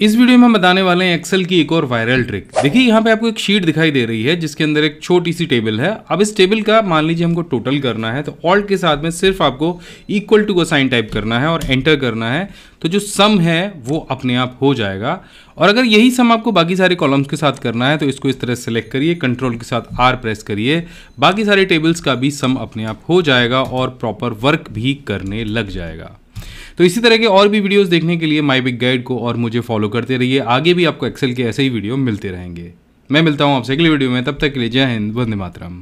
इस वीडियो में हम बताने वाले हैं एक्सेल की एक और वायरल ट्रिक देखिए यहाँ पे आपको एक शीट दिखाई दे रही है जिसके अंदर एक छोटी सी टेबल है अब इस टेबल का मान लीजिए हमको टोटल करना है तो ऑल्ट के साथ में सिर्फ आपको इक्वल टू को साइन टाइप करना है और एंटर करना है तो जो सम है वो अपने आप हो जाएगा और अगर यही सम आपको बाकी सारे कॉलम्स के साथ करना है तो इसको इस तरह सेलेक्ट करिए कंट्रोल के साथ आर प्रेस करिए बाकी सारे टेबल्स का भी सम अपने आप हो जाएगा और प्रॉपर वर्क भी करने लग जाएगा तो इसी तरह के और भी वीडियोस देखने के लिए माई बिग गाइड को और मुझे फॉलो करते रहिए आगे भी आपको एक्सेल के ऐसे ही वीडियो मिलते रहेंगे मैं मिलता हूँ आपसे अगले वीडियो में तब तक के लिए जय हिंद वंदे मातरम